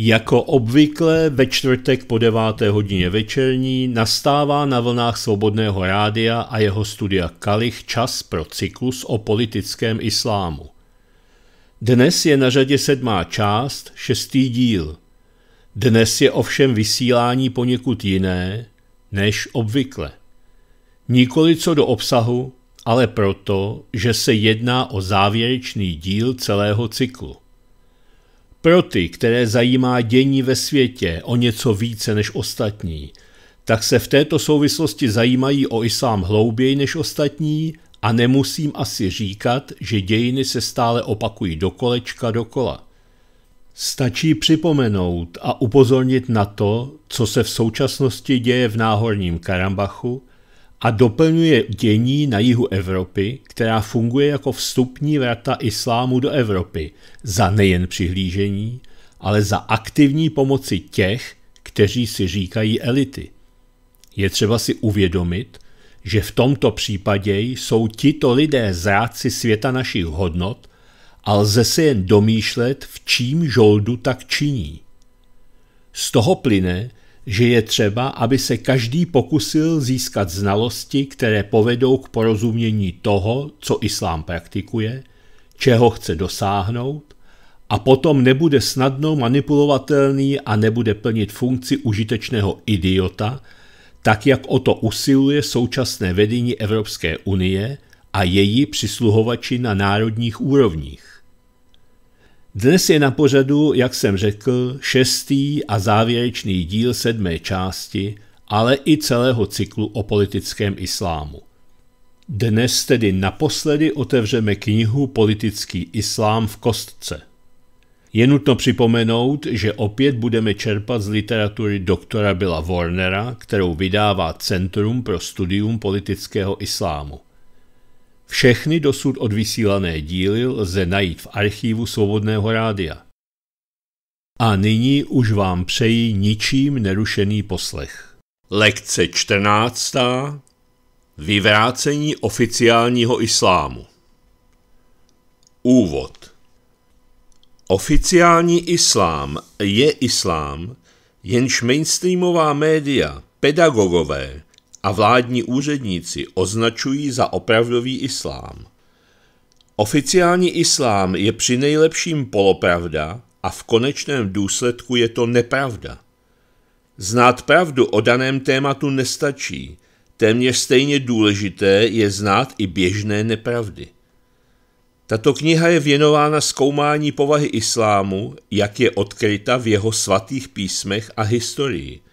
Jako obvykle ve čtvrtek po deváté hodině večerní nastává na vlnách Svobodného rádia a jeho studia Kalich čas pro cyklus o politickém islámu. Dnes je na řadě sedmá část, šestý díl. Dnes je ovšem vysílání poněkud jiné než obvykle. Nikoli co do obsahu, ale proto, že se jedná o závěrečný díl celého cyklu. Pro ty, které zajímá dění ve světě o něco více než ostatní, tak se v této souvislosti zajímají o islám hlouběji než ostatní a nemusím asi říkat, že dějiny se stále opakují do kolečka dokola. Stačí připomenout a upozornit na to, co se v současnosti děje v náhorním Karambachu – a doplňuje dění na jihu Evropy, která funguje jako vstupní vrata islámu do Evropy za nejen přihlížení, ale za aktivní pomoci těch, kteří si říkají elity. Je třeba si uvědomit, že v tomto případě jsou tito lidé zráci světa našich hodnot a lze se jen domýšlet, v čím žoldu tak činí. Z toho plyne, že je třeba, aby se každý pokusil získat znalosti, které povedou k porozumění toho, co islám praktikuje, čeho chce dosáhnout, a potom nebude snadno manipulovatelný a nebude plnit funkci užitečného idiota, tak jak o to usiluje současné vedení Evropské unie a její přisluhovači na národních úrovních. Dnes je na pořadu, jak jsem řekl, šestý a závěrečný díl sedmé části, ale i celého cyklu o politickém islámu. Dnes tedy naposledy otevřeme knihu Politický islám v kostce. Je nutno připomenout, že opět budeme čerpat z literatury doktora Billa Warnera, kterou vydává Centrum pro studium politického islámu. Všechny dosud odvysílané díly lze najít v archívu Svobodného rádia. A nyní už vám přeji ničím nerušený poslech. Lekce 14. Vyvrácení oficiálního islámu. Úvod. Oficiální islám je islám, jenž mainstreamová média, pedagogové, a vládní úředníci označují za opravdový islám. Oficiální islám je při nejlepším polopravda a v konečném důsledku je to nepravda. Znát pravdu o daném tématu nestačí, téměř stejně důležité je znát i běžné nepravdy. Tato kniha je věnována zkoumání povahy islámu, jak je odkryta v jeho svatých písmech a historii –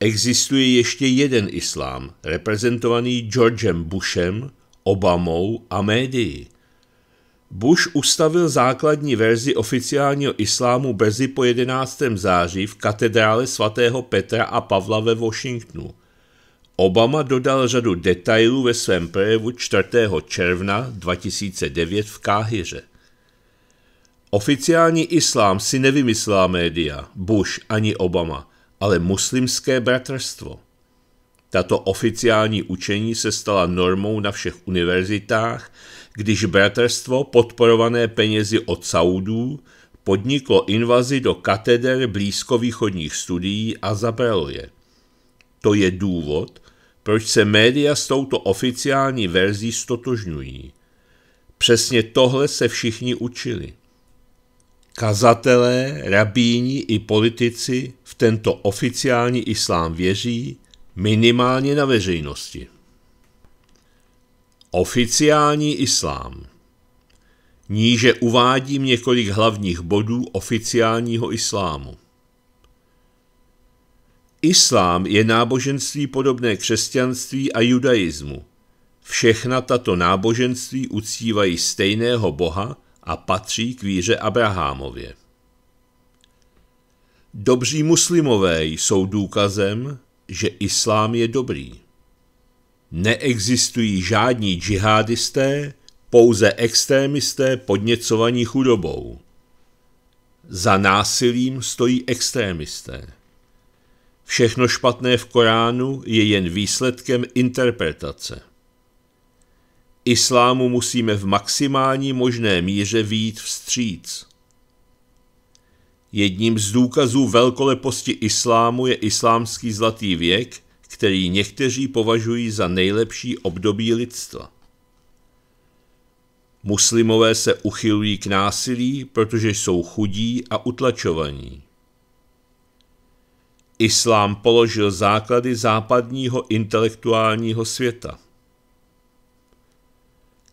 existuje ještě jeden islám, reprezentovaný Georgem Bushem, Obamou a médií. Bush ustavil základní verzi oficiálního islámu brzy po 11. září v katedrále svatého Petra a Pavla ve Washingtonu. Obama dodal řadu detailů ve svém projevu 4. června 2009 v Káhyře. Oficiální islám si nevymyslela média, Bush ani Obama – ale muslimské bratrstvo. Tato oficiální učení se stala normou na všech univerzitách, když bratrstvo, podporované penězi od Saudů, podniklo invazi do kateder blízkovýchodních studií a zabralo je. To je důvod, proč se média s touto oficiální verzí stotožňují. Přesně tohle se všichni učili. Kazatelé, rabíni i politici v tento oficiální islám věří minimálně na veřejnosti. Oficiální islám Níže uvádím několik hlavních bodů oficiálního islámu. Islám je náboženství podobné křesťanství a judaismu. Všechna tato náboženství uctívají stejného boha, a patří k víře Abrahamově. Dobří muslimové jsou důkazem, že islám je dobrý. Neexistují žádní džihadisté, pouze extrémisté podněcovaní chudobou. Za násilím stojí extrémisté. Všechno špatné v Koránu je jen výsledkem interpretace. Islámu musíme v maximální možné míře výjít vstříc. Jedním z důkazů velkoleposti islámu je islámský zlatý věk, který někteří považují za nejlepší období lidstva. Muslimové se uchylují k násilí, protože jsou chudí a utlačovaní. Islám položil základy západního intelektuálního světa.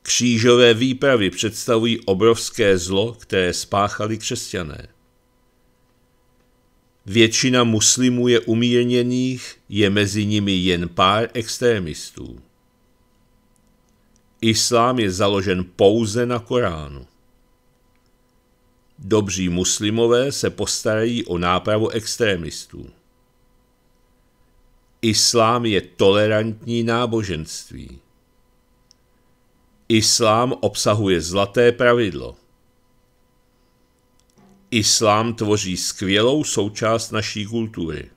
Křížové výpravy představují obrovské zlo, které spáchali křesťané. Většina muslimů je umírněných, je mezi nimi jen pár extrémistů. Islám je založen pouze na Koránu. Dobří muslimové se postarají o nápravu extrémistů. Islám je tolerantní náboženství. Islám obsahuje zlaté pravidlo. Islám tvoří skvělou součást naší kultury.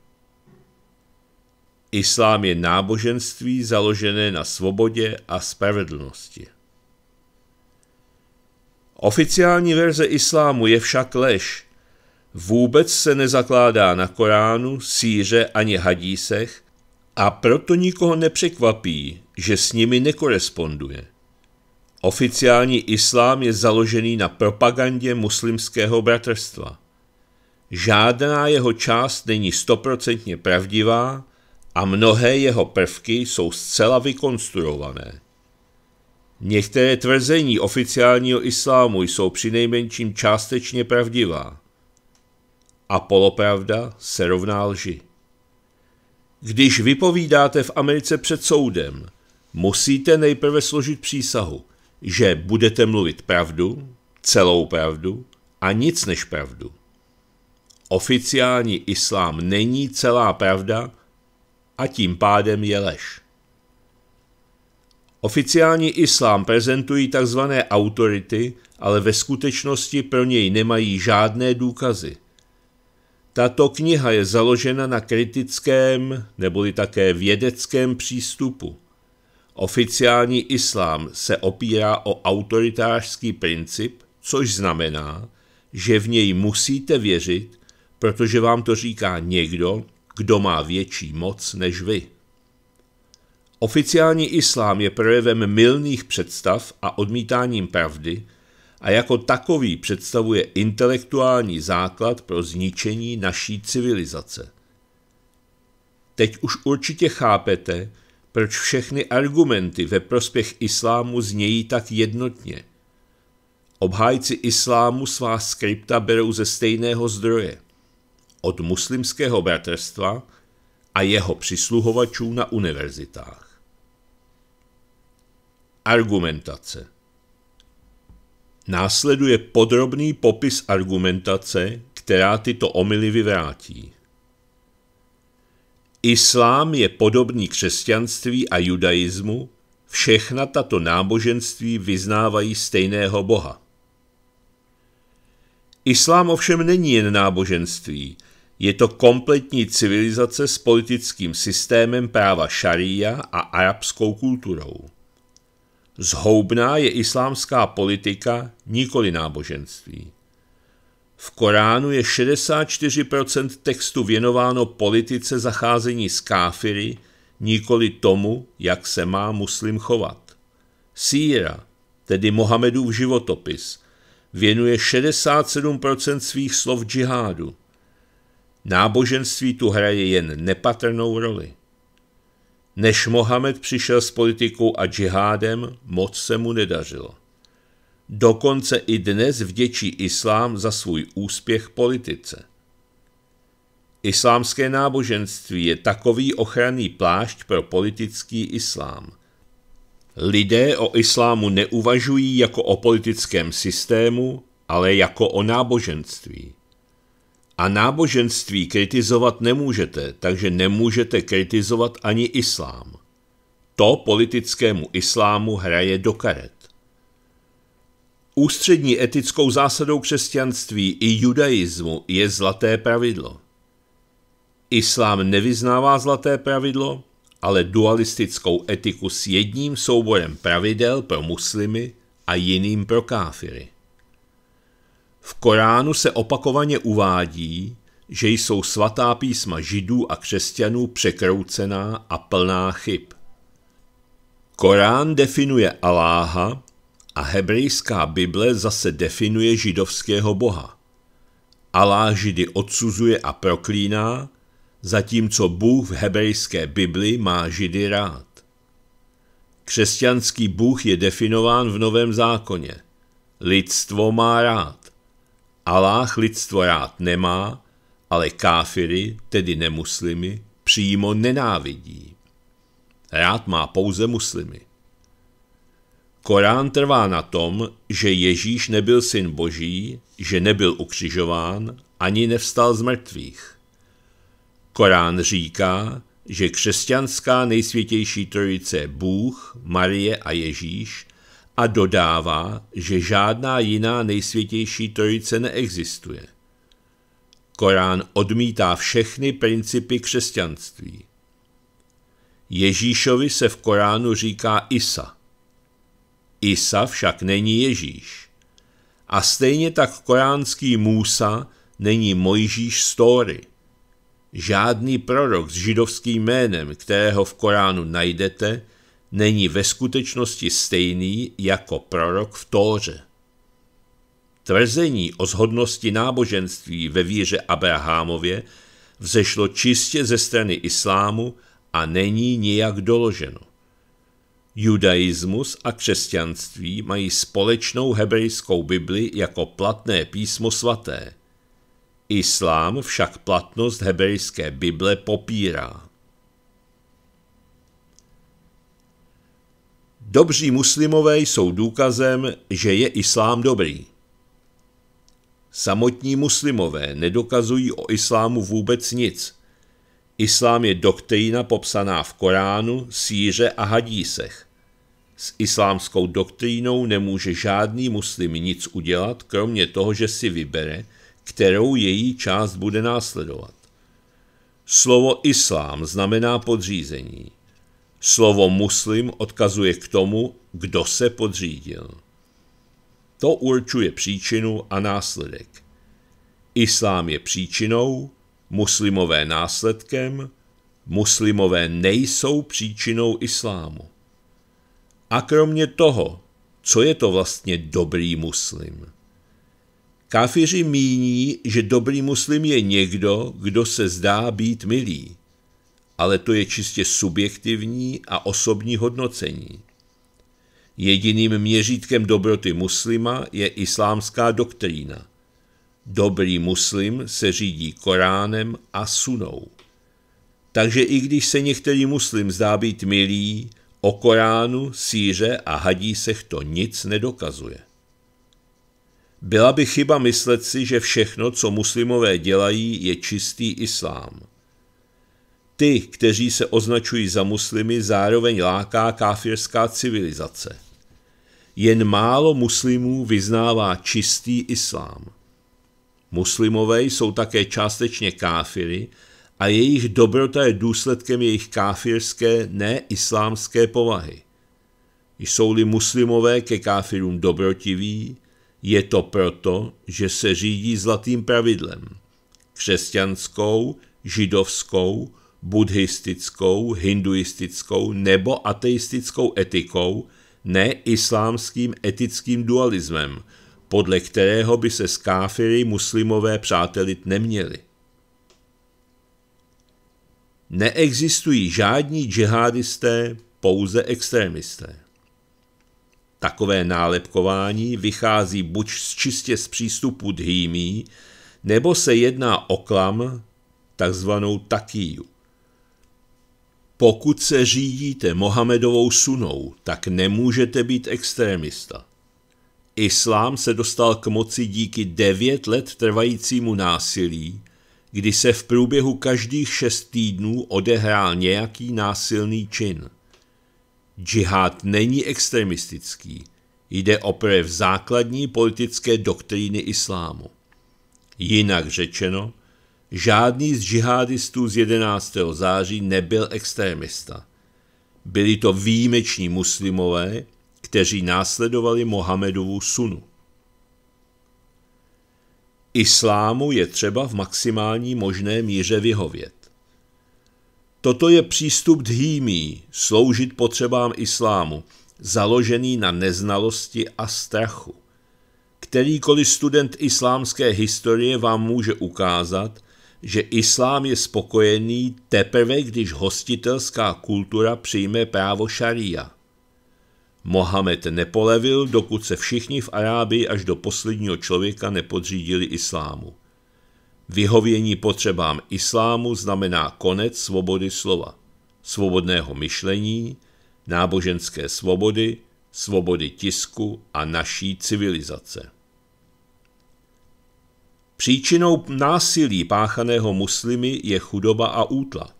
Islám je náboženství založené na svobodě a spravedlnosti. Oficiální verze islámu je však lež. Vůbec se nezakládá na Koránu, síře ani hadísech a proto nikoho nepřekvapí, že s nimi nekoresponduje. Oficiální islám je založený na propagandě muslimského bratrstva. Žádná jeho část není stoprocentně pravdivá a mnohé jeho prvky jsou zcela vykonstruované. Některé tvrzení oficiálního islámu jsou přinejmenším částečně pravdivá. A polopravda se rovná lži. Když vypovídáte v Americe před soudem, musíte nejprve složit přísahu – že budete mluvit pravdu, celou pravdu a nic než pravdu. Oficiální islám není celá pravda a tím pádem je lež. Oficiální islám prezentují tzv. autority, ale ve skutečnosti pro něj nemají žádné důkazy. Tato kniha je založena na kritickém neboli také vědeckém přístupu. Oficiální islám se opírá o autoritářský princip, což znamená, že v něj musíte věřit, protože vám to říká někdo, kdo má větší moc než vy. Oficiální islám je projevem mylných představ a odmítáním pravdy a jako takový představuje intelektuální základ pro zničení naší civilizace. Teď už určitě chápete, proč všechny argumenty ve prospěch islámu znějí tak jednotně. Obhájci islámu svá skripta berou ze stejného zdroje. Od muslimského bratrstva a jeho přisluhovačů na univerzitách. Argumentace Následuje podrobný popis argumentace, která tyto omily vyvrátí. Islám je podobný křesťanství a judaismu, všechna tato náboženství vyznávají stejného Boha. Islám ovšem není jen náboženství, je to kompletní civilizace s politickým systémem práva šaria a arabskou kulturou. Zhoubná je islámská politika, nikoli náboženství. V Koránu je 64% textu věnováno politice zacházení s káfiry, nikoli tomu, jak se má muslim chovat. Síra, tedy Mohamedův životopis, věnuje 67% svých slov džihádu. Náboženství tu hraje jen nepatrnou roli. Než Mohamed přišel s politikou a džihádem, moc se mu nedařilo. Dokonce i dnes vděčí islám za svůj úspěch politice. Islámské náboženství je takový ochranný plášť pro politický islám. Lidé o islámu neuvažují jako o politickém systému, ale jako o náboženství. A náboženství kritizovat nemůžete, takže nemůžete kritizovat ani islám. To politickému islámu hraje do karet. Ústřední etickou zásadou křesťanství i judaismu je zlaté pravidlo. Islám nevyznává zlaté pravidlo, ale dualistickou etiku s jedním souborem pravidel pro muslimy a jiným pro káfiry. V Koránu se opakovaně uvádí, že jsou svatá písma židů a křesťanů překroucená a plná chyb. Korán definuje Aláha a hebrejská Bible zase definuje židovského boha. Alá židy odsuzuje a proklíná, zatímco Bůh v hebrejské Bibli má židy rád. Křesťanský Bůh je definován v Novém zákoně. Lidstvo má rád. Aláh lidstvo rád nemá, ale káfiry, tedy nemuslimy, přímo nenávidí. Rád má pouze muslimy. Korán trvá na tom, že Ježíš nebyl syn boží, že nebyl ukřižován, ani nevstal z mrtvých. Korán říká, že křesťanská nejsvětější trojice Bůh, Marie a Ježíš a dodává, že žádná jiná nejsvětější trojice neexistuje. Korán odmítá všechny principy křesťanství. Ježíšovi se v Koránu říká Isa – Isa však není Ježíš. A stejně tak koránský Musa není Mojžíš Story. Žádný prorok s židovským jménem, kterého v Koránu najdete, není ve skutečnosti stejný jako prorok v Tóře. Tvrzení o zhodnosti náboženství ve víře Abrahamově vzešlo čistě ze strany islámu a není nijak doloženo. Judaismus a křesťanství mají společnou hebrejskou Bibli jako platné písmo svaté. Islám však platnost hebrejské Bible popírá. Dobří muslimové jsou důkazem, že je islám dobrý. Samotní muslimové nedokazují o islámu vůbec nic. Islám je doktrína popsaná v Koránu, síře a hadísech. S islámskou doktrínou nemůže žádný muslim nic udělat, kromě toho, že si vybere, kterou její část bude následovat. Slovo islám znamená podřízení. Slovo muslim odkazuje k tomu, kdo se podřídil. To určuje příčinu a následek. Islám je příčinou, muslimové následkem, muslimové nejsou příčinou islámu. A kromě toho, co je to vlastně dobrý muslim? Káfiři míní, že dobrý muslim je někdo, kdo se zdá být milý, ale to je čistě subjektivní a osobní hodnocení. Jediným měřítkem dobroty muslima je islámská doktrína. Dobrý muslim se řídí Koránem a sunou. Takže i když se některý muslim zdá být milý, O Koránu, síře a hadísech to nic nedokazuje. Byla by chyba myslet si, že všechno, co muslimové dělají, je čistý islám. Ty, kteří se označují za muslimy, zároveň láká káfirská civilizace. Jen málo muslimů vyznává čistý islám. Muslimové jsou také částečně káfiry, a jejich dobrota je důsledkem jejich káfirské, ne islámské povahy. Jsou-li muslimové ke káfirům dobrotiví, je to proto, že se řídí zlatým pravidlem křesťanskou, židovskou, buddhistickou, hinduistickou nebo ateistickou etikou, ne islámským etickým dualismem, podle kterého by se s káfiry muslimové přátelit neměli. Neexistují žádní džihadisté, pouze extremisté. Takové nálepkování vychází buď z čistě z přístupu dhýmí, nebo se jedná o klam, takzvanou takíju. Pokud se řídíte Mohamedovou sunou, tak nemůžete být extremista. Islám se dostal k moci díky devět let trvajícímu násilí, kdy se v průběhu každých šest týdnů odehrál nějaký násilný čin. Džihad není extremistický, jde o v základní politické doktríny islámu. Jinak řečeno, žádný z džihadistů z 11. září nebyl extremista. Byli to výjimeční muslimové, kteří následovali Mohamedovu sunu. Islámu je třeba v maximální možné míře vyhovět. Toto je přístup dhýmý, sloužit potřebám islámu, založený na neznalosti a strachu. Kterýkoliv student islámské historie vám může ukázat, že islám je spokojený teprve, když hostitelská kultura přijme právo šaria. Mohamed nepolevil, dokud se všichni v Arábii až do posledního člověka nepodřídili islámu. Vyhovění potřebám islámu znamená konec svobody slova, svobodného myšlení, náboženské svobody, svobody tisku a naší civilizace. Příčinou násilí páchaného muslimy je chudoba a útla.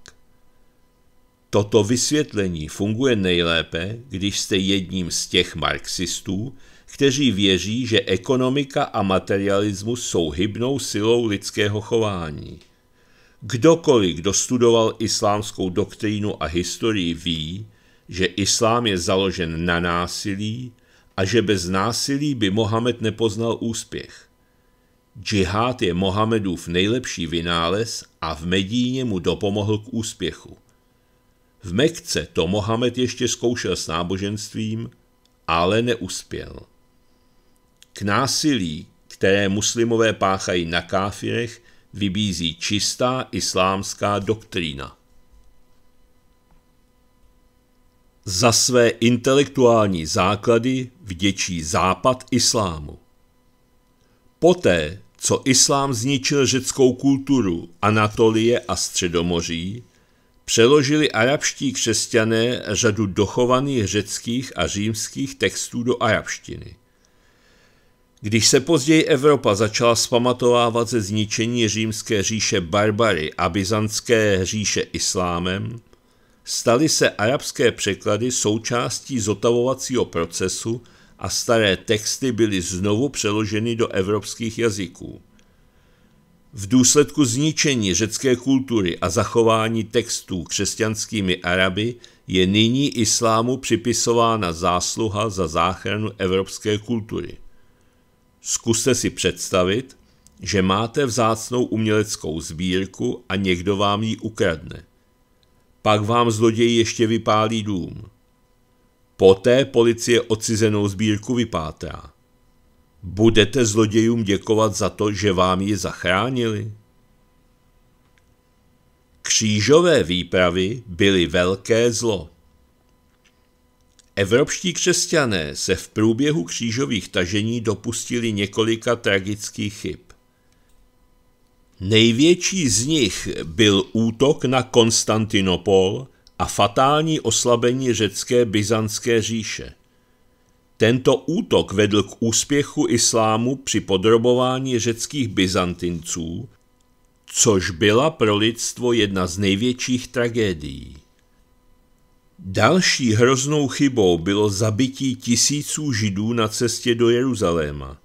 Toto vysvětlení funguje nejlépe, když jste jedním z těch marxistů, kteří věří, že ekonomika a materialismus jsou hybnou silou lidského chování. Kdokoliv, kdo studoval islámskou doktrínu a historii, ví, že islám je založen na násilí a že bez násilí by Mohamed nepoznal úspěch. Džihad je Mohamedův nejlepší vynález a v Medíně mu dopomohl k úspěchu. V Mekce to Mohamed ještě zkoušel s náboženstvím, ale neuspěl. K násilí, které muslimové páchají na káfirech, vybízí čistá islámská doktrína. Za své intelektuální základy vděčí západ islámu. Poté, co islám zničil řeckou kulturu Anatolie a Středomoří, Přeložili arabští křesťané řadu dochovaných řeckých a římských textů do arabštiny. Když se později Evropa začala spamatovávat ze zničení římské říše barbary a byzantské říše islámem, staly se arabské překlady součástí zotavovacího procesu a staré texty byly znovu přeloženy do evropských jazyků. V důsledku zničení řecké kultury a zachování textů křesťanskými Araby je nyní islámu připisována zásluha za záchranu evropské kultury. Zkuste si představit, že máte vzácnou uměleckou sbírku a někdo vám ji ukradne. Pak vám zloděj ještě vypálí dům. Poté policie odcizenou sbírku vypátrá budete zlodějům děkovat za to, že vám ji zachránili? Křížové výpravy byly velké zlo. Evropští křesťané se v průběhu křížových tažení dopustili několika tragických chyb. Největší z nich byl útok na Konstantinopol a fatální oslabení řecké byzantské říše – tento útok vedl k úspěchu islámu při podrobování řeckých Byzantinců, což byla pro lidstvo jedna z největších tragédií. Další hroznou chybou bylo zabití tisíců židů na cestě do Jeruzaléma.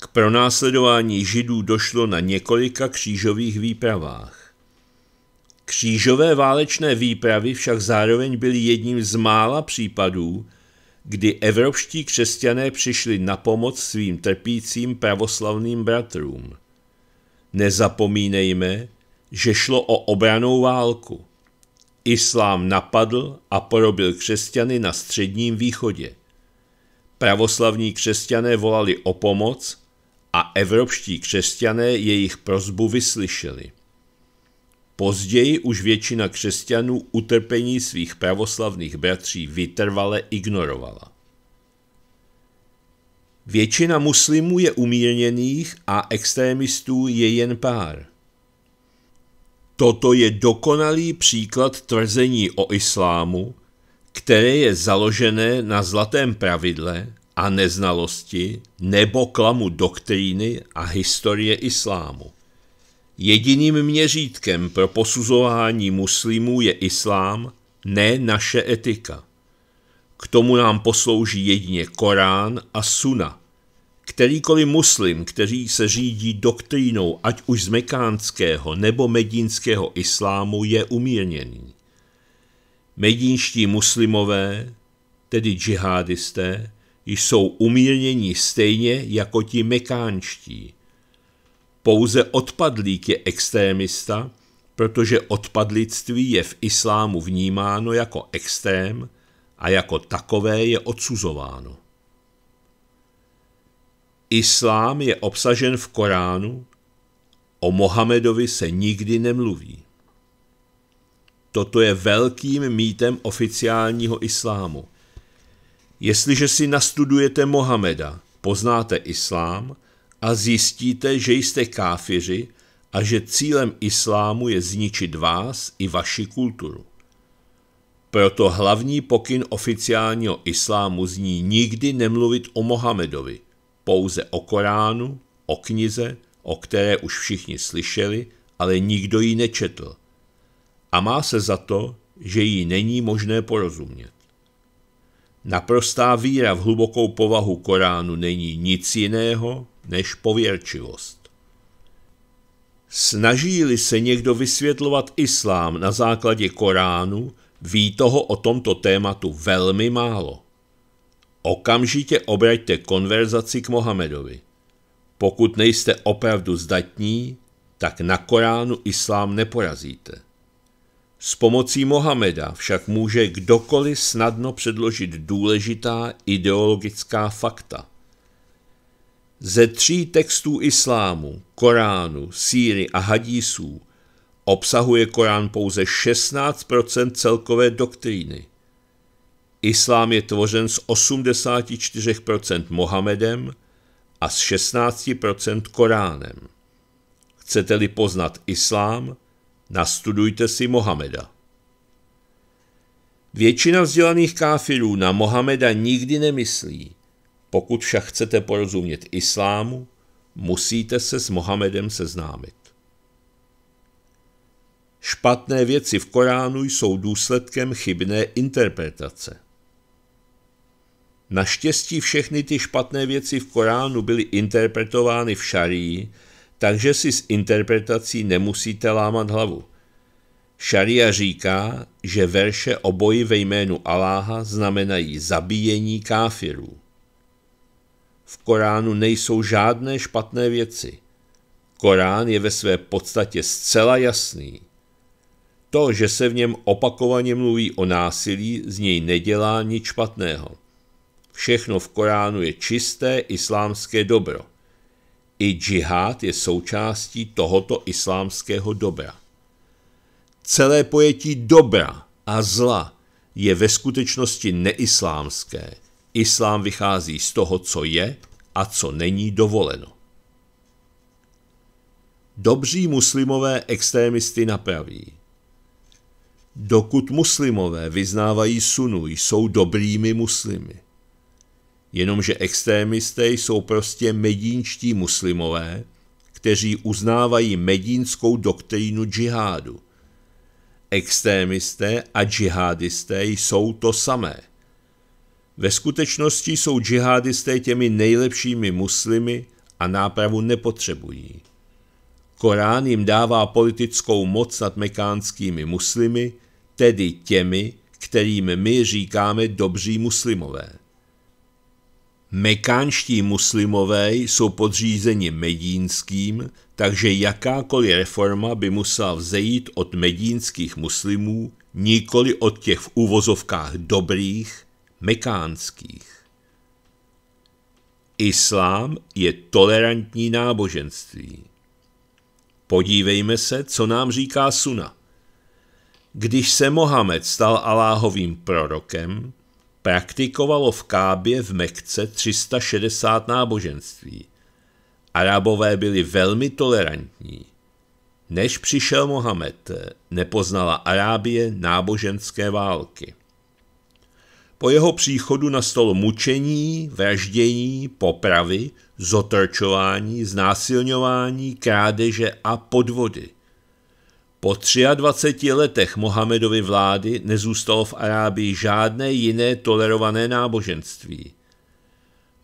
K pronásledování židů došlo na několika křížových výpravách. Křížové válečné výpravy však zároveň byly jedním z mála případů, kdy evropští křesťané přišli na pomoc svým trpícím pravoslavným bratrům. Nezapomínejme, že šlo o obranou válku. Islám napadl a porobil křesťany na středním východě. Pravoslavní křesťané volali o pomoc a evropští křesťané jejich prozbu vyslyšeli. Později už většina křesťanů utrpení svých pravoslavných bratří vytrvale ignorovala. Většina muslimů je umírněných a extremistů je jen pár. Toto je dokonalý příklad tvrzení o islámu, které je založené na zlatém pravidle a neznalosti nebo klamu doktríny a historie islámu. Jediným měřítkem pro posuzování muslimů je islám, ne naše etika. K tomu nám poslouží jedině Korán a Suna. Kterýkoliv muslim, který se řídí doktrínou ať už z mekánského nebo medínského islámu, je umírněný. Medínští muslimové, tedy džihadisté, jsou umírnění stejně jako ti mekánští. Pouze odpadlík je extrémista, protože odpadlictví je v islámu vnímáno jako extrém a jako takové je odsuzováno. Islám je obsažen v Koránu, o Mohamedovi se nikdy nemluví. Toto je velkým mýtem oficiálního islámu. Jestliže si nastudujete Mohameda, poznáte islám a zjistíte, že jste káfiři a že cílem islámu je zničit vás i vaši kulturu. Proto hlavní pokyn oficiálního islámu zní nikdy nemluvit o Mohamedovi, pouze o Koránu, o knize, o které už všichni slyšeli, ale nikdo ji nečetl. A má se za to, že ji není možné porozumět. Naprostá víra v hlubokou povahu Koránu není nic jiného než pověrčivost. Snaží-li se někdo vysvětlovat islám na základě Koránu, ví toho o tomto tématu velmi málo. Okamžitě obraťte konverzaci k Mohamedovi. Pokud nejste opravdu zdatní, tak na Koránu islám neporazíte. S pomocí Mohameda však může kdokoliv snadno předložit důležitá ideologická fakta – ze tří textů islámu, Koránu, Síry a Hadísů obsahuje Korán pouze 16 celkové doktríny. Islám je tvořen z 84 Mohamedem a z 16 Koránem. Chcete-li poznat islám, nastudujte si Mohameda. Většina vzdělaných káfirů na Mohameda nikdy nemyslí pokud však chcete porozumět islámu, musíte se s Mohamedem seznámit. Špatné věci v Koránu jsou důsledkem chybné interpretace. Naštěstí všechny ty špatné věci v Koránu byly interpretovány v šarii, takže si s interpretací nemusíte lámat hlavu. Šaria říká, že verše o boji ve jménu Aláha znamenají zabíjení káfirů. V Koránu nejsou žádné špatné věci. Korán je ve své podstatě zcela jasný. To, že se v něm opakovaně mluví o násilí, z něj nedělá nic špatného. Všechno v Koránu je čisté islámské dobro. I džihad je součástí tohoto islámského dobra. Celé pojetí dobra a zla je ve skutečnosti neislámské – Islám vychází z toho, co je a co není dovoleno. Dobří muslimové extrémisty napraví. Dokud muslimové vyznávají sunu, jsou dobrými muslimy. Jenomže extrémisté jsou prostě medínští muslimové, kteří uznávají medínskou doktrínu džihádu. Extrémisté a džihadisté jsou to samé. Ve skutečnosti jsou džihadisté těmi nejlepšími muslimy a nápravu nepotřebují. Korán jim dává politickou moc nad mekánskými muslimy, tedy těmi, kterým my říkáme dobří muslimové. Mekánští muslimové jsou podřízeni medínským, takže jakákoliv reforma by musela vzejít od medínských muslimů, nikoli od těch v uvozovkách dobrých, mekánských. Islám je tolerantní náboženství. Podívejme se, co nám říká Suna. Když se Mohamed stal Aláhovým prorokem, praktikovalo v Kábě v Mekce 360 náboženství. Arabové byli velmi tolerantní. Než přišel Mohamed, nepoznala Arábie náboženské války. Po jeho příchodu nastalo mučení, vraždění, popravy, zotrčování, znásilňování, krádeže a podvody. Po 23 letech Mohamedovy vlády nezůstalo v Arábii žádné jiné tolerované náboženství.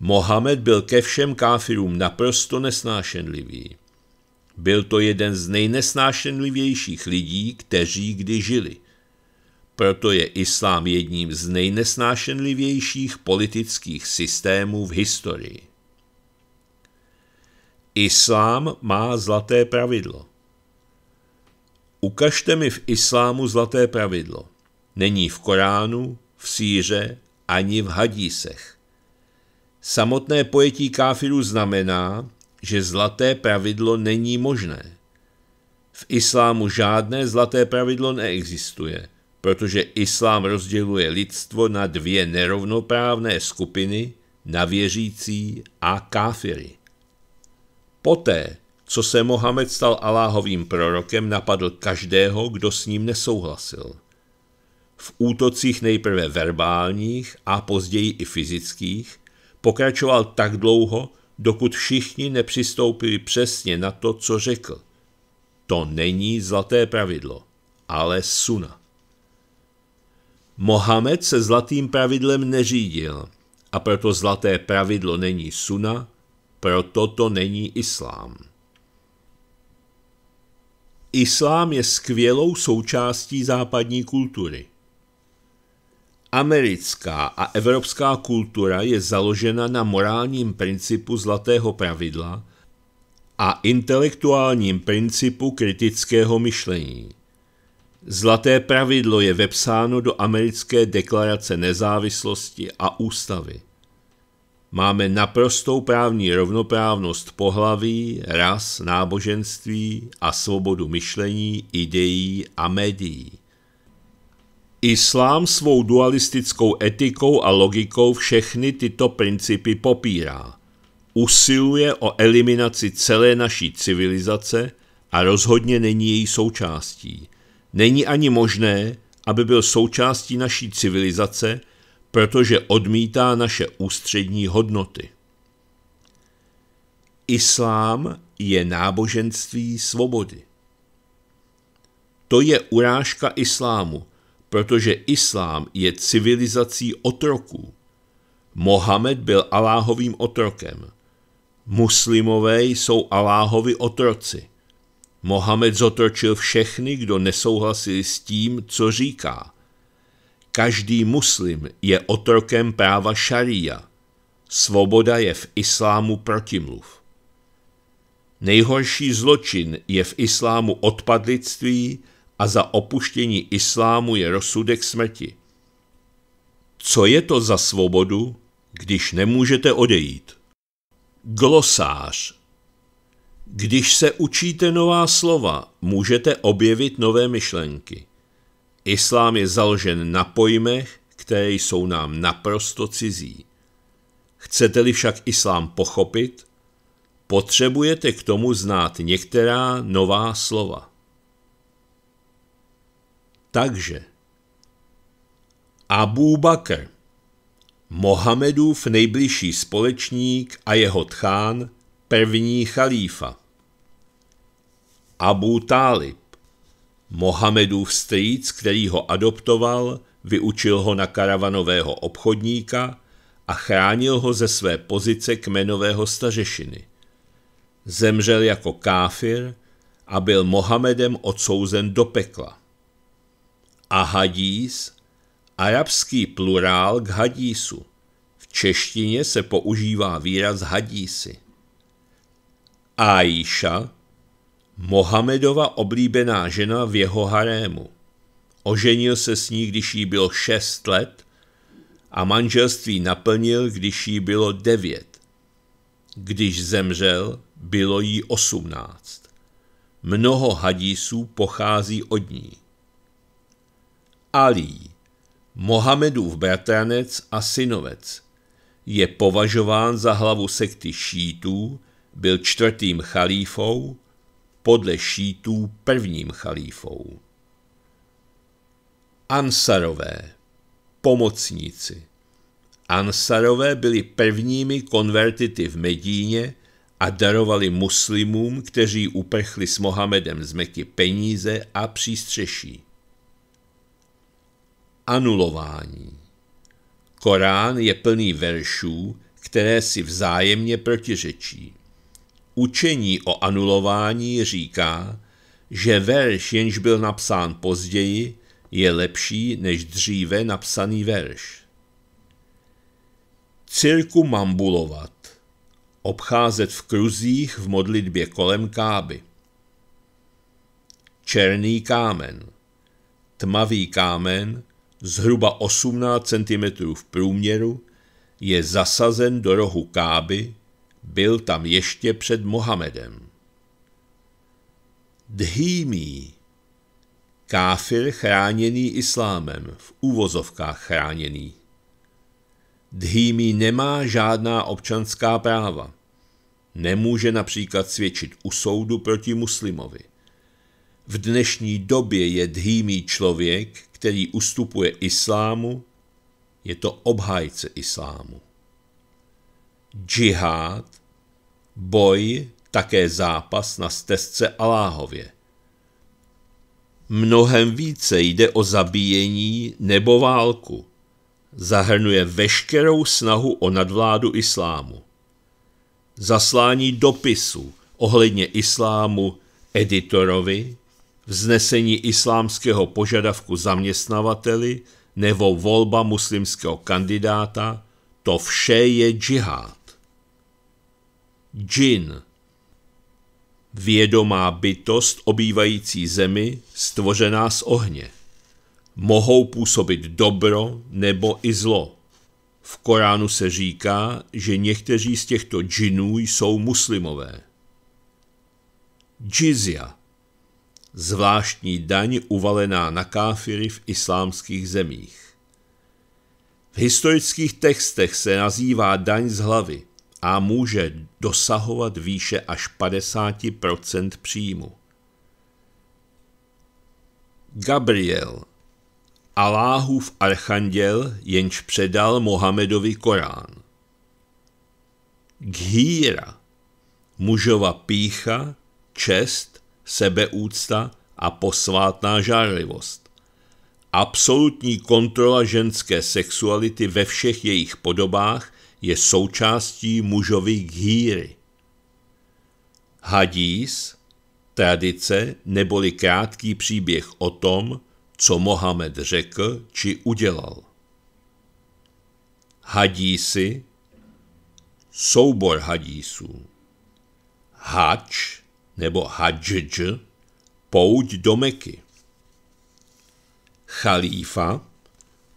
Mohamed byl ke všem káfirům naprosto nesnášenlivý. Byl to jeden z nejnesnášenlivějších lidí, kteří kdy žili. Proto je islám jedním z nejnesnášenlivějších politických systémů v historii. Islám má zlaté pravidlo. Ukažte mi v islámu zlaté pravidlo. Není v Koránu, v Sýře ani v Hadísech. Samotné pojetí káfiru znamená, že zlaté pravidlo není možné. V islámu žádné zlaté pravidlo neexistuje – protože islám rozděluje lidstvo na dvě nerovnoprávné skupiny, na věřící a káfiry. Poté, co se Mohamed stal Aláhovým prorokem, napadl každého, kdo s ním nesouhlasil. V útocích nejprve verbálních a později i fyzických pokračoval tak dlouho, dokud všichni nepřistoupili přesně na to, co řekl. To není zlaté pravidlo, ale suna. Mohamed se zlatým pravidlem neřídil a proto zlaté pravidlo není suna, proto to není islám. Islám je skvělou součástí západní kultury. Americká a evropská kultura je založena na morálním principu zlatého pravidla a intelektuálním principu kritického myšlení. Zlaté pravidlo je vepsáno do americké deklarace nezávislosti a ústavy. Máme naprostou právní rovnoprávnost pohlaví, ras, náboženství a svobodu myšlení, ideí a médií. Islám svou dualistickou etikou a logikou všechny tyto principy popírá. Usiluje o eliminaci celé naší civilizace a rozhodně není její součástí – Není ani možné, aby byl součástí naší civilizace, protože odmítá naše ústřední hodnoty. Islám je náboženství svobody. To je urážka islámu, protože islám je civilizací otroků. Mohamed byl Aláhovým otrokem. Muslimové jsou Aláhovi otroci. Mohamed zotročil všechny, kdo nesouhlasí s tím, co říká. Každý muslim je otrokem práva šaria. Svoboda je v islámu protimluv. Nejhorší zločin je v islámu odpadlictví a za opuštění islámu je rozsudek smrti. Co je to za svobodu, když nemůžete odejít? Glosář když se učíte nová slova, můžete objevit nové myšlenky. Islám je založen na pojmech, které jsou nám naprosto cizí. Chcete-li však islám pochopit, potřebujete k tomu znát některá nová slova. Takže Abu Bakr, Mohamedův nejbližší společník a jeho tchán, první chalífa. Abu Talib, Mohamedův strýc, který ho adoptoval, vyučil ho na karavanového obchodníka a chránil ho ze své pozice kmenového stařešiny. Zemřel jako káfir a byl Mohamedem odsouzen do pekla. A hadís, arabský plurál k hadísu. V češtině se používá výraz hadísy. Aisha, Mohamedova oblíbená žena v jeho harému. Oženil se s ní, když jí bylo šest let a manželství naplnil, když jí bylo devět. Když zemřel, bylo jí osmnáct. Mnoho hadísů pochází od ní. Ali, Mohamedův bratranec a synovec, je považován za hlavu sekty šítů, byl čtvrtým chalífou podle šítů prvním chalífou. Ansarové, pomocníci. Ansarové byli prvními konvertity v Medíně a darovali muslimům, kteří uprchli s Mohamedem z Meky peníze a přístřeší. Anulování Korán je plný veršů, které si vzájemně protiřečí. Učení o anulování říká, že verš, jenž byl napsán později, je lepší než dříve napsaný verš. Cirku mambulovat. Obcházet v kruzích v modlitbě kolem káby. Černý kámen. Tmavý kámen, zhruba 18 cm v průměru, je zasazen do rohu káby byl tam ještě před Mohamedem. Dhýmí Káfir chráněný islámem, v úvozovkách chráněný. Dhýmí nemá žádná občanská práva. Nemůže například svědčit u soudu proti muslimovi. V dnešní době je dhýmý člověk, který ustupuje islámu, je to obhájce islámu džihád, boj, také zápas na stezce Aláhově. Mnohem více jde o zabíjení nebo válku. Zahrnuje veškerou snahu o nadvládu islámu. Zaslání dopisu ohledně islámu editorovi, vznesení islámského požadavku zaměstnavateli nebo volba muslimského kandidáta, to vše je džihad džin. Vědomá bytost obývající zemi, stvořená z ohně. Mohou působit dobro nebo i zlo. V Koránu se říká, že někteří z těchto džinů jsou muslimové. Džizia Zvláštní daň uvalená na káfiry v islámských zemích. V historických textech se nazývá daň z hlavy – a může dosahovat výše až 50 příjmu. Gabriel Aláhův archanděl, jenž předal Mohamedovi Korán. Ghíra mužova pícha, čest, sebeúcta a posvátná žárlivost. Absolutní kontrola ženské sexuality ve všech jejich podobách – je součástí mužovy gíry. Hadís, tradice neboli krátký příběh o tom, co Mohamed řekl či udělal. Hadísy, soubor hadísů. Hač nebo hadždž, pouť do Meky. Chalífa,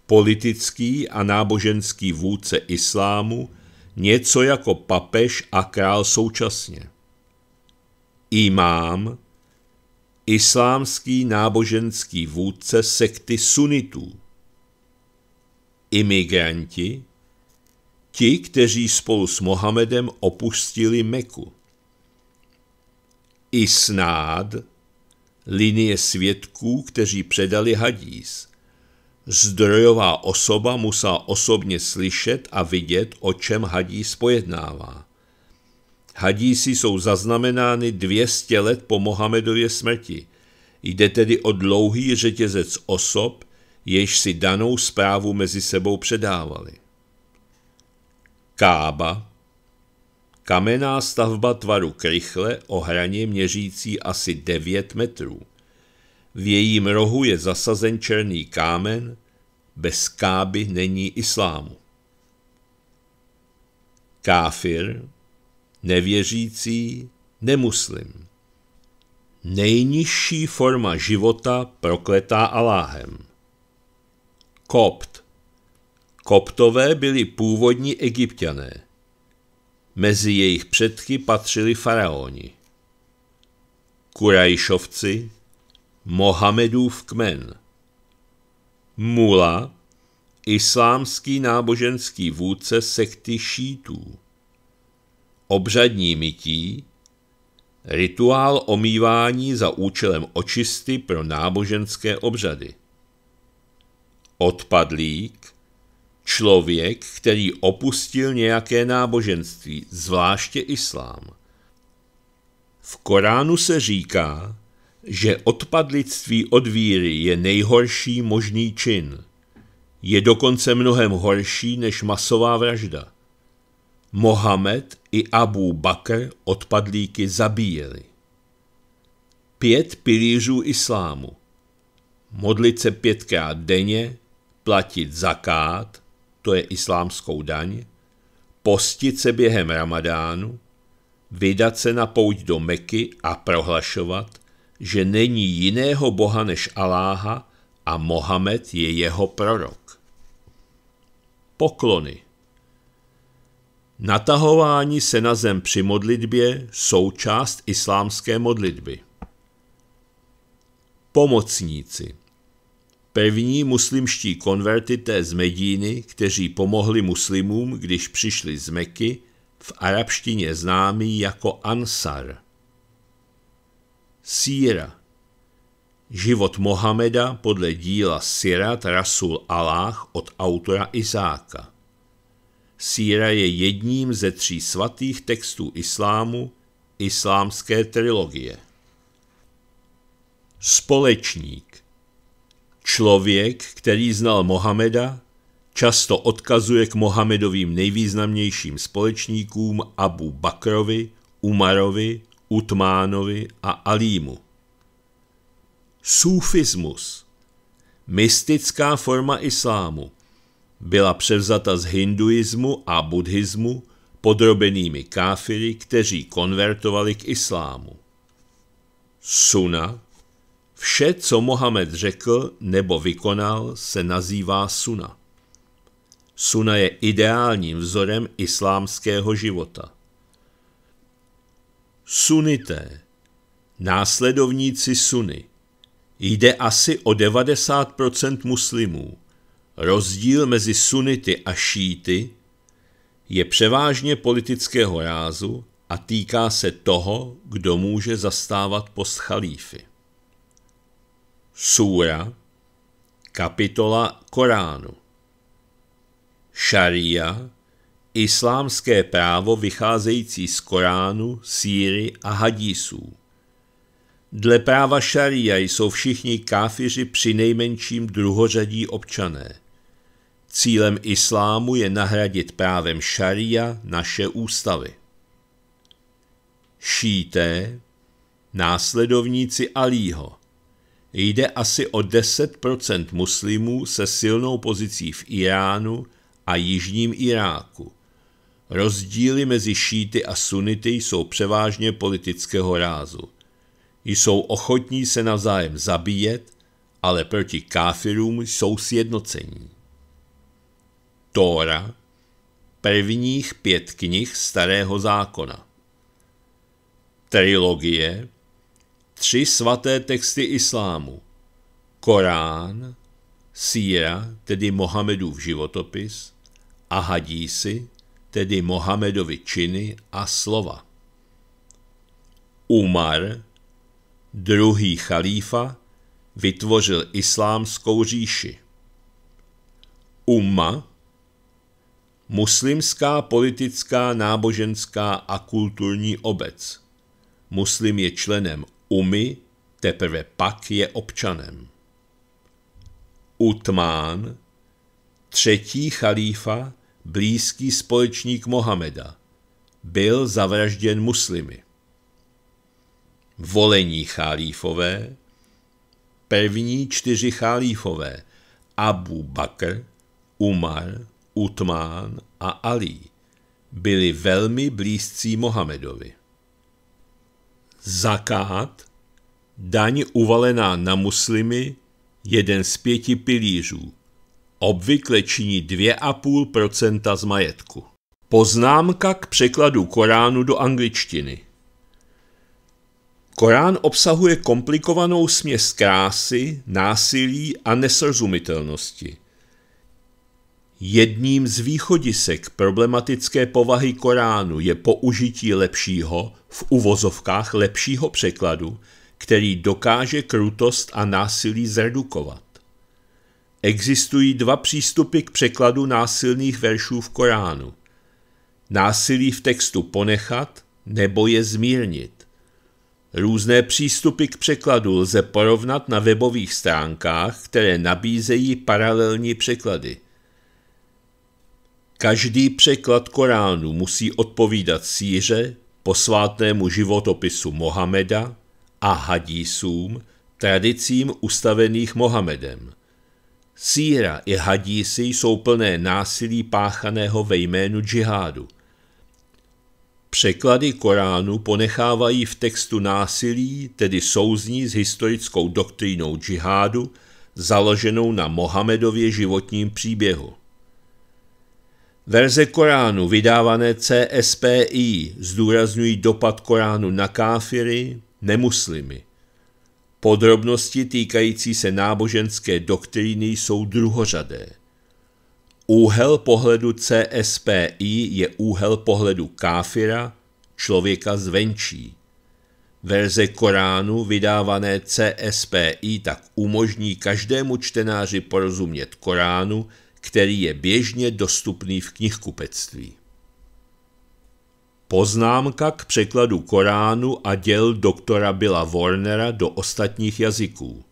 politický a náboženský vůdce islámu, něco jako papež a král současně. Imám, islámský náboženský vůdce sekty sunitů. Imigranti, ti, kteří spolu s Mohamedem opustili Meku. Isnád, linie svědků, kteří předali hadíz. Zdrojová osoba musela osobně slyšet a vidět, o čem hadí spojednává. Hadísi jsou zaznamenány 200 let po Mohamedově smrti. Jde tedy o dlouhý řetězec osob, jež si danou zprávu mezi sebou předávali. Kába Kamenná stavba tvaru krychle o hraně měřící asi 9 metrů v jejím rohu je zasazen černý kámen, bez káby není islámu. Káfir, nevěřící, nemuslim. Nejnižší forma života prokletá Aláhem. Kopt. Koptové byli původní egyptiané. Mezi jejich předky patřili faraoni. Kurajšovci, Mohamedův kmen. Mula, islámský náboženský vůdce sekty šítů. Obřadní mytí, rituál omývání za účelem očisty pro náboženské obřady. Odpadlík, člověk, který opustil nějaké náboženství, zvláště islám. V Koránu se říká, že odpadlictví od víry je nejhorší možný čin. Je dokonce mnohem horší než masová vražda. Mohamed i Abu Bakr odpadlíky zabíjeli. Pět pilířů islámu. Modlit se pětkrát denně, platit zakát, to je islámskou daň, postit se během ramadánu, vydat se na pouť do Meky a prohlašovat – že není jiného boha než Aláha a Mohamed je jeho prorok. Poklony Natahování se na zem při modlitbě jsou část islámské modlitby. Pomocníci První muslimští konvertité z Medíny, kteří pomohli muslimům, když přišli z Meky, v arabštině známí jako Ansar – Síra. Život Mohameda podle díla Sirat Rasul Allah od autora Izáka. Síra je jedním ze tří svatých textů islámu, islámské trilogie. Společník Člověk, který znal Mohameda, často odkazuje k Mohamedovým nejvýznamnějším společníkům Abu Bakrovi, Umarovi, Utmánovi a Alímu. Sufismus, mystická forma islámu, byla převzata z hinduismu a buddhismu podrobenými káfiry, kteří konvertovali k islámu. Suna, vše, co Mohamed řekl nebo vykonal, se nazývá suna. Suna je ideálním vzorem islámského života sunité, následovníci suny. Jde asi o 90% muslimů. Rozdíl mezi sunity a šíty je převážně politického rázu a týká se toho, kdo může zastávat post chalífy. Súra, kapitola Koránu. Šaria, islámské právo vycházející z Koránu, Síry a Hadísů. Dle práva šaria jsou všichni káfiři při nejmenším druhořadí občané. Cílem islámu je nahradit právem šaria naše ústavy. Šíté, následovníci Alího. Jde asi o 10% muslimů se silnou pozicí v Iránu a jižním Iráku. Rozdíly mezi šíty a sunity jsou převážně politického rázu. Jsou ochotní se navzájem zabíjet, ale proti káfirům jsou sjednocení. Tóra, prvních pět knih Starého zákona. Trilogie, tři svaté texty islámu. Korán, Síra, tedy Mohamedův životopis, a Hadísi tedy Mohamedovi činy a slova. Umar, druhý chalífa, vytvořil islámskou říši. Umma, muslimská politická, náboženská a kulturní obec. Muslim je členem umy, teprve pak je občanem. Utmán, třetí chalífa, blízký společník Mohameda, byl zavražděn muslimy. Volení chálífové, první čtyři chálífové, Abu Bakr, Umar, Utmán a Ali, byli velmi blízcí Mohamedovi. Zakát, daň uvalená na muslimy, jeden z pěti pilířů, obvykle činí 2,5 z majetku. Poznámka k překladu Koránu do angličtiny. Korán obsahuje komplikovanou směs krásy, násilí a nesrozumitelnosti. Jedním z východisek problematické povahy Koránu je použití lepšího, v uvozovkách lepšího překladu, který dokáže krutost a násilí zredukovat. Existují dva přístupy k překladu násilných veršů v Koránu. Násilí v textu ponechat nebo je zmírnit. Různé přístupy k překladu lze porovnat na webových stránkách, které nabízejí paralelní překlady. Každý překlad Koránu musí odpovídat síře, posvátnému životopisu Mohameda a hadísům, tradicím ustavených Mohamedem – Síra i hadísy jsou plné násilí páchaného ve jménu džihádu. Překlady Koránu ponechávají v textu násilí, tedy souzní s historickou doktrínou džihádu, založenou na Mohamedově životním příběhu. Verze Koránu vydávané CSPI zdůrazňují dopad Koránu na káfiry, nemuslimy – Podrobnosti týkající se náboženské doktríny jsou druhořadé. Úhel pohledu CSPI je úhel pohledu káfira, člověka zvenčí. Verze Koránu vydávané CSPI tak umožní každému čtenáři porozumět Koránu, který je běžně dostupný v knihkupectví. Poznámka k překladu Koránu a děl doktora Billa Warnera do ostatních jazyků.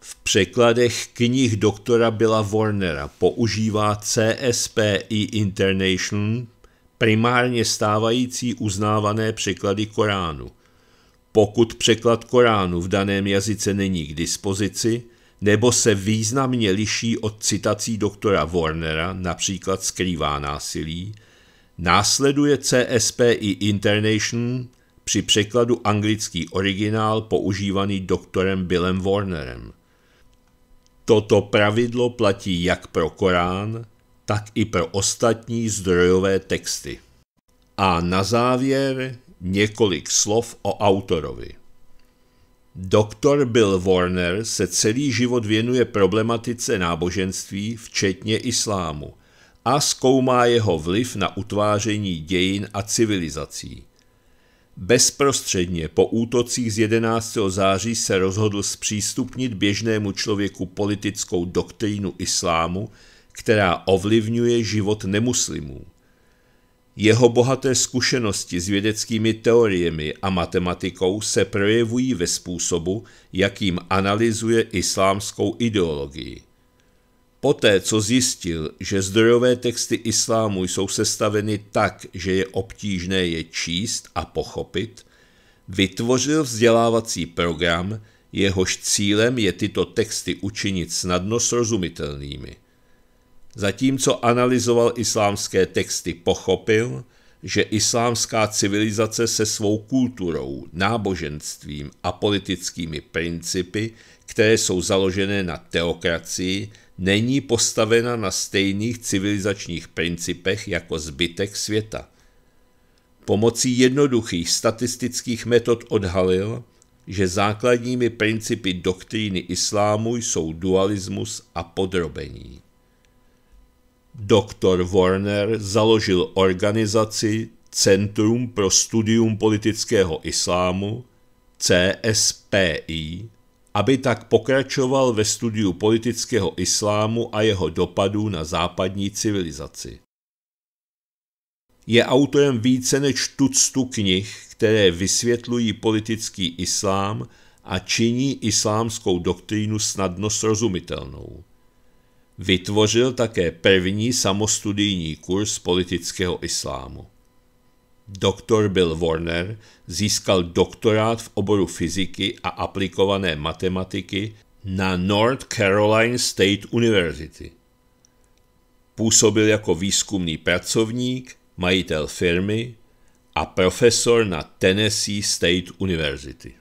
V překladech knih doktora Billa Warnera používá CSPI International primárně stávající uznávané překlady Koránu. Pokud překlad Koránu v daném jazyce není k dispozici, nebo se významně liší od citací doktora Warnera, například skrývá násilí, Následuje CSPI International při překladu anglický originál používaný doktorem Billem Warnerem. Toto pravidlo platí jak pro Korán, tak i pro ostatní zdrojové texty. A na závěr několik slov o autorovi. Doktor Bill Warner se celý život věnuje problematice náboženství, včetně islámu – a zkoumá jeho vliv na utváření dějin a civilizací. Bezprostředně po útocích z 11. září se rozhodl zpřístupnit běžnému člověku politickou doktrínu islámu, která ovlivňuje život nemuslimů. Jeho bohaté zkušenosti s vědeckými teoriemi a matematikou se projevují ve způsobu, jakým analyzuje islámskou ideologii. Poté, co zjistil, že zdrojové texty islámu jsou sestaveny tak, že je obtížné je číst a pochopit, vytvořil vzdělávací program, jehož cílem je tyto texty učinit snadno srozumitelnými. Zatímco analyzoval islámské texty, pochopil, že islámská civilizace se svou kulturou, náboženstvím a politickými principy, které jsou založené na teokracii, není postavena na stejných civilizačních principech jako zbytek světa. Pomocí jednoduchých statistických metod odhalil, že základními principy doktríny islámu jsou dualismus a podrobení. Doktor Warner založil organizaci Centrum pro studium politického islámu CSPI, aby tak pokračoval ve studiu politického islámu a jeho dopadů na západní civilizaci. Je autorem více než tuctu knih, které vysvětlují politický islám a činí islámskou doktrínu snadno srozumitelnou. Vytvořil také první samostudijní kurz politického islámu. Doktor Bill Warner získal doktorát v oboru fyziky a aplikované matematiky na North Carolina State University. Působil jako výzkumný pracovník, majitel firmy a profesor na Tennessee State University.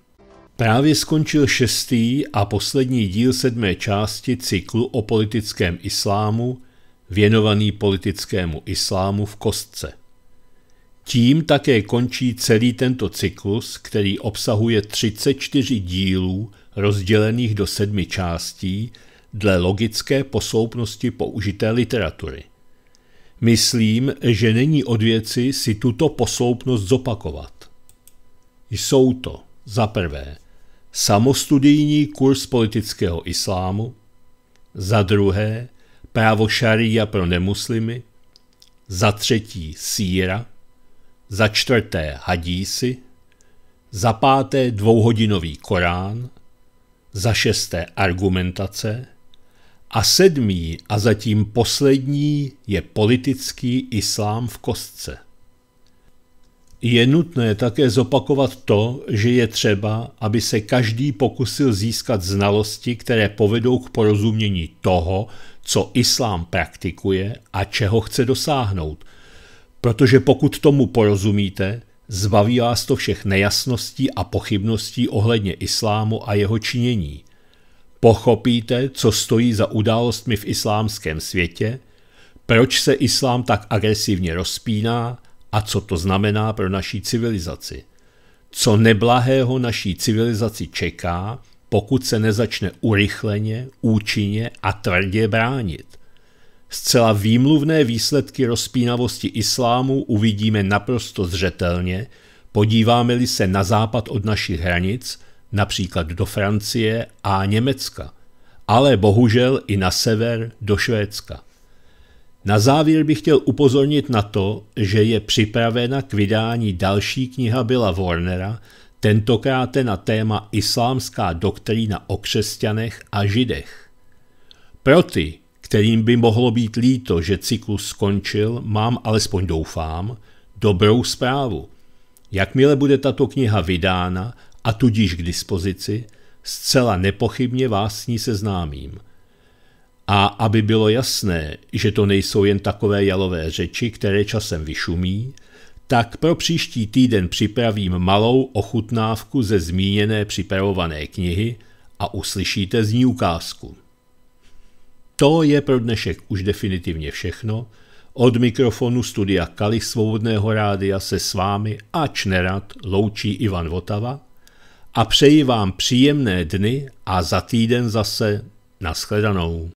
Právě skončil šestý a poslední díl sedmé části cyklu o politickém islámu, věnovaný politickému islámu v kostce. Tím také končí celý tento cyklus, který obsahuje 34 dílů rozdělených do sedmi částí dle logické posloupnosti použité literatury. Myslím, že není od věci si tuto posloupnost zopakovat. Jsou to za prvé samostudijní kurz politického islámu, za druhé právo šaria pro nemuslimy, za třetí síra, za čtvrté hadísy, za páté dvouhodinový Korán, za šesté argumentace a sedmý a zatím poslední je politický islám v kostce. Je nutné také zopakovat to, že je třeba, aby se každý pokusil získat znalosti, které povedou k porozumění toho, co islám praktikuje a čeho chce dosáhnout – Protože pokud tomu porozumíte, zbaví vás to všech nejasností a pochybností ohledně islámu a jeho činění. Pochopíte, co stojí za událostmi v islámském světě, proč se islám tak agresivně rozpíná a co to znamená pro naší civilizaci. Co neblahého naší civilizaci čeká, pokud se nezačne urychleně, účinně a tvrdě bránit. Zcela výmluvné výsledky rozpínavosti islámu uvidíme naprosto zřetelně, podíváme-li se na západ od našich hranic, například do Francie a Německa, ale bohužel i na sever do Švédska. Na závěr bych chtěl upozornit na to, že je připravena k vydání další kniha Billa Warnera, tentokrát na téma Islámská doktrína o křesťanech a židech. Pro ty, kterým by mohlo být líto, že cyklus skončil, mám alespoň doufám, dobrou zprávu. Jakmile bude tato kniha vydána a tudíž k dispozici, zcela nepochybně vás s ní seznámím. A aby bylo jasné, že to nejsou jen takové jalové řeči, které časem vyšumí, tak pro příští týden připravím malou ochutnávku ze zmíněné připravované knihy a uslyšíte z ní ukázku. To je pro dnešek už definitivně všechno. Od mikrofonu studia Kali Svobodného rádia se s vámi, ač nerad, loučí Ivan Votava a přeji vám příjemné dny a za týden zase naschledanou.